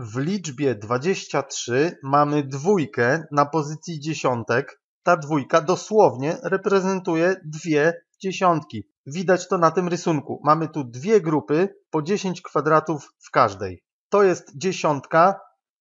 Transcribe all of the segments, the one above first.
W liczbie 23 mamy dwójkę na pozycji dziesiątek. Ta dwójka dosłownie reprezentuje dwie dziesiątki. Widać to na tym rysunku. Mamy tu dwie grupy po 10 kwadratów w każdej. To jest dziesiątka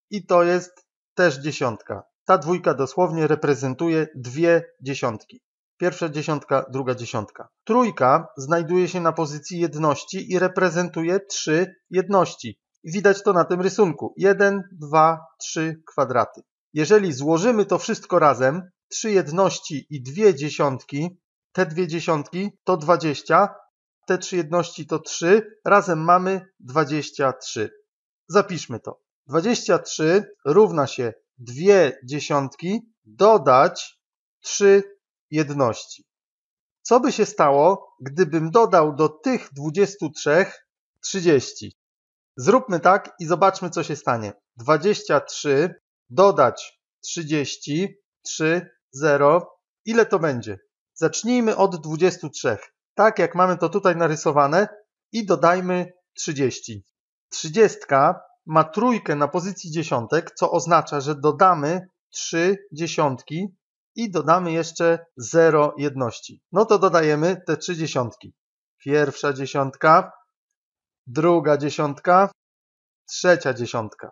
i to jest też dziesiątka. Ta dwójka dosłownie reprezentuje dwie dziesiątki. Pierwsza dziesiątka, druga dziesiątka. Trójka znajduje się na pozycji jedności i reprezentuje trzy jedności. Widać to na tym rysunku. 1, 2, 3 kwadraty. Jeżeli złożymy to wszystko razem, 3 jedności i 2 dziesiątki, te 2 dziesiątki to 20, te 3 jedności to 3, razem mamy 23. Zapiszmy to. 23 równa się 2 dziesiątki dodać 3 jedności. Co by się stało, gdybym dodał do tych 23 30? Zróbmy tak i zobaczmy, co się stanie. 23 dodać 30, 3, 0. Ile to będzie? Zacznijmy od 23. Tak jak mamy to tutaj narysowane i dodajmy 30. 30 ma trójkę na pozycji dziesiątek, co oznacza, że dodamy 3 dziesiątki i dodamy jeszcze 0 jedności. No to dodajemy te 3 dziesiątki. Pierwsza dziesiątka, druga dziesiątka, trzecia dziesiątka.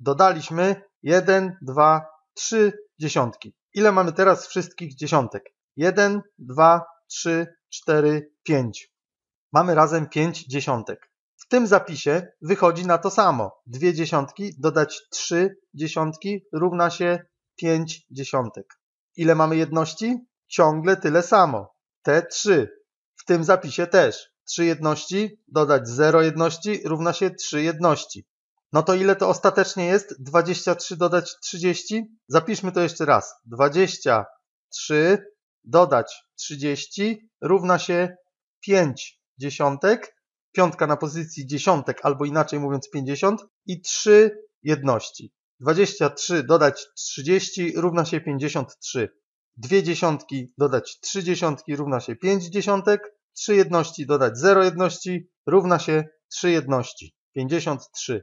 Dodaliśmy 1, 2, 3 dziesiątki. Ile mamy teraz wszystkich dziesiątek? 1, 2, 3, 4, 5. Mamy razem 5 dziesiątek. W tym zapisie wychodzi na to samo. Dwie dziesiątki dodać 3 dziesiątki równa się 5 dziesiątek. Ile mamy jedności? Ciągle tyle samo. Te 3. W tym zapisie też. 3 jedności dodać 0 jedności równa się 3 jedności. No to ile to ostatecznie jest? 23 dodać 30? Zapiszmy to jeszcze raz. 23 dodać 30 równa się 5 dziesiątek, piątka na pozycji dziesiątek albo inaczej mówiąc 50 i 3 jedności. 23 dodać 30 równa się 53. 2 dziesiątki dodać 3 dziesiątki równa się 5 dziesiątek, 3 jedności dodać 0 jedności równa się 3 jedności. 53.